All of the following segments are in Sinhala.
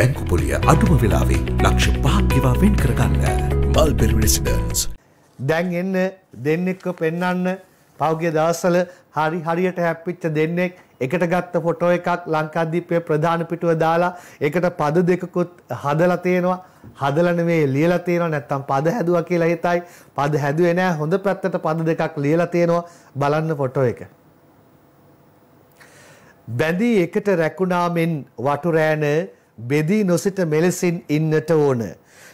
බැංකු පොලිය අඩුම වෙලාවේ ලක්ෂ පහක්කිවා වෙන් කරගන්න මල්බෙරි රෙසිඩන්ස්. දැන් එන්න දෙන්නෙක්ව පෙන්නන්න පෞගිය දවසල හරි හරියට හැප්පිච්ච දෙන්නෙක් එකට ගත්ත ෆොටෝ එකක් ලංකාදීපය ප්‍රධාන පිටුව දාලා එකට පද දෙකකුත් හදලා තියෙනවා හදලා නෙමෙයි ලියලා තියෙනවා නැත්තම් පද හැදුවා කියලා හිතයි පද හැදුවේ නෑ හොඳ පැත්තට පද දෙකක් ලියලා තියෙනවා බලන්න ෆොටෝ එක බැඳී එකට රැකුණා මෙන් වටුරෑන බෙදී නොසිට මෙලෙසින් ඉන්නට ඕන.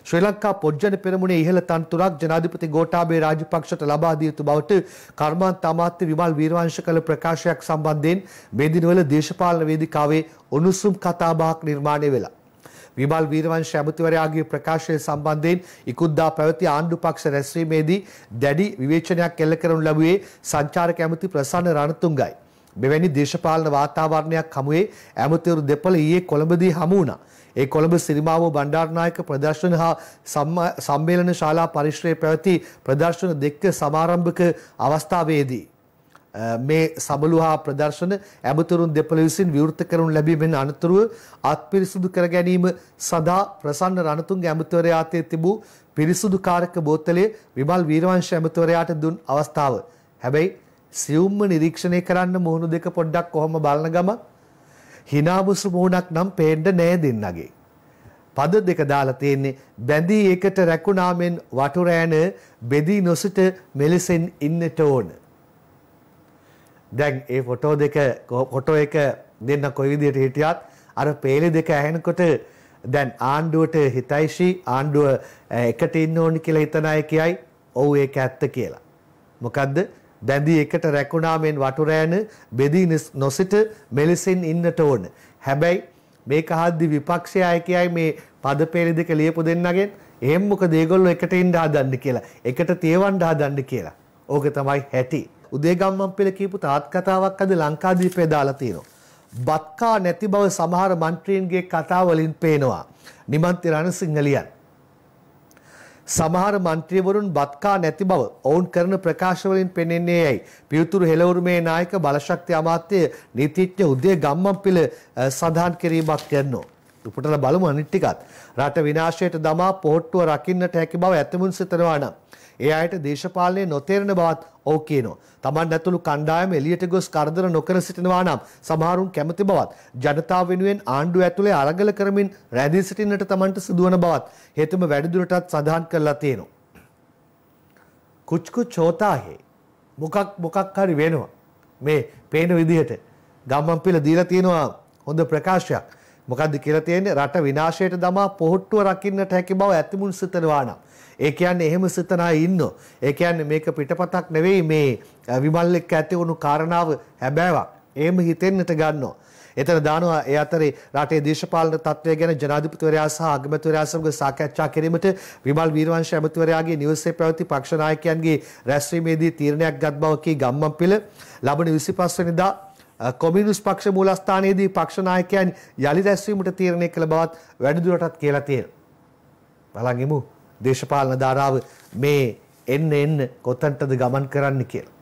ශ්‍රී ලංකා පොජ්ජන පෙරමුණේ ඉහළ තනතුරක් ජනාධිපති ගෝඨාභය රාජපක්ෂට ලබා දිය යුතු බවට කර්මාන්ත අමාත්‍ය විමල් වීරවංශ කළ ප්‍රකාශයක් සම්බන්ධයෙන් මේ දිනවල දේශපාලන වේදිකාවේ උණුසුම් කතාබහක් නිර්මාණය වෙලා. විමල් වීරවංශ ඇමතිවරයාගේ ප්‍රකාශය සම්බන්ධයෙන් ඉකුද්දා පැවති ආණ්ඩු පක්ෂ රැස්වීමේදී දැඩි විවේචනයක් එල්ල කරනු ලැබුවේ සංචාරක ඇමති ප්‍රසන්න රණතුංගයි. මෙවැනි දේශපාලන වාතාවරණයක් හමුවේ ඇමතිවරු දෙපළ ඊයේ කොළඹදී හමු වුණා. ඒ කොළඹ සිරිමාවෝ බණ්ඩාරනායක ප්‍රදර්ශන හා සම්මේලන ශාලා පරිශ්‍රයේ පැවති ප්‍රදර්ශන දෙක සමාරම්භක අවස්ථාවේදී මේ සබළු හා ප්‍රදර්ශන ඇමතුරුන් දෙපළ විසින් විවෘත කරනු ලැබීමෙන් අනතුරුව අත්පිරිසුදු කර ගැනීම සඳහා ප්‍රසන්න රණතුන්ගේ ඇමතුවරයා අතේ තිබූ පිරිසුදු කාරක බෝතලය විමල් වීරවංශ ඇමතුවරයාට දුන් අවස්ථාව. හැබැයි සියුම්ම නිරීක්ෂණය කරන්න මුහුණු දෙක පොඩ්ඩක් කොහොම බලන ගමන් හිනාබුසු මුහුණක් නම් පේන්න නෑ දෙන්නගේ. පද දෙක දාලා තියෙන්නේ බැඳී එකට රැකුණාමෙන් වටුරෑන බෙදී නොසිට මෙලෙසෙන් ඉන්නට ඕන. දැන් ඒ ෆොටෝ දෙක ෆොටෝ එක දෙන්න කොයි විදිහට හිටියත් අර පේලි දෙක ඇහෙනකොට දැන් ආණ්ඩුවට හිතයිශී ආණ්ඩුව එකට ඉන්න ඕනි කියලා හිතන අය කියයි ඔව් ඒක ඇත්ත කියලා. මොකද්ද බැඳී එකට රැකුණා මෙන් වටුරෑන බෙදී නොසිට මෙලෙසින් ඉන්නට ඕන. හැබැයි මේක හද්දි විපක්ෂය අයකයයි මේ පදපේලි දෙක ලියපු දෙන්නගෙන් එහෙම මොකද ඒගොල්ලෝ එකට ඉන්න හදන්නේ කියලා. එකට තේවන්න හදන්නේ කියලා. ඕක තමයි හැටි. උදේගම්මන් පෙළ කියපු තාත් කතාවක් අද ලංකාදීපේ දාලා තියෙනවා. බත්කා නැති බව සමහර മന്ത്രീන්ගේ කතා වලින් පේනවා. නිමන්ති රණසිංහ ලියන්නේ සමහර මන්ත්‍රීවරුන් බත්කා නැති බව ඔවුන් කරන ප්‍රකාශවලින් පෙනෙන්නේ යයි. පියුතුරු හෙළවුරුමේ නායක බලශක්ති අමාත්‍ය නීතිඥ උදේ ගම්මන්පිල සඳහන් කිරීමක් කරනවා. උපුටල බලමු අනිත් ටිකත්. රට විනාශයට දමා පොහොට්ටුව රකින්නට හැකි බව ඇතමුන් සිතනවා නම්. ඒ අයට දේශපාලනයේ නොතේරෙන බවත් ඔව් කියනවා. Taman ඇතුළු කණ්ඩායම එළියට ගොස් කරදර නොකර සිටිනවා නම් සමහරුන් කැමති බවත් ජනතාව වෙනුවෙන් ආණ්ඩුව ඇතුලේ අරගල කරමින් රැඳී සිටින්නට Tamanට සිදුවන බවත් හේතුම වැඩිදුරටත් සඳහන් කරලා තියෙනවා. කුච්කු චෝතාහේ මොකක් මොකක් හරි වෙනවා. මේ පේන විදිහට ගම්මන් පිළ දීලා තියෙනවා හොඳ ප්‍රකාශයක්. මොකද්ද කියලා තියෙන්නේ රට විනාශයට දමා පොහොට්ටුව රකින්නට හැකි බව ඇතිමුන් සිතනවා නම් ඒ කියන්නේ එහෙම සිතන අය ඉන්නෝ ඒ කියන්නේ මේක පිටපතක් නෙවෙයි මේ විමල් එක්ක ඇති වුණු කාරණාව හැබෑවක් එහෙම හිතෙන්නට ගන්නවා එතන දානවා ඒ අතරේ රටේ දේශපාලන තත්ත්වය ගැන ජනාධිපතිවරයා සහ අගමැතිවරයා සමග සාකච්ඡා කිරීමට විමල් වීරවංශ ඇමතිවරයාගේ නිවසේ පැවති පක්ෂ නායකයන්ගේ රැස්වීමේදී තීරණයක් ගත් බව කී ගම්මන්පිල ලබන 25 වෙනිදා කොමිනිස් පක්ෂ මූලස්ථානයේදී පක්ෂනායකයන් යළි දැස්වීමට තීරණය කළ බවත් වැඩිදුරටත් කියලා තියෙනවා. බලන් ඉමු දේශපාලන ධාරාව මේ එන්න එන්න කොතනටද ගමන් කරන්න කියලා.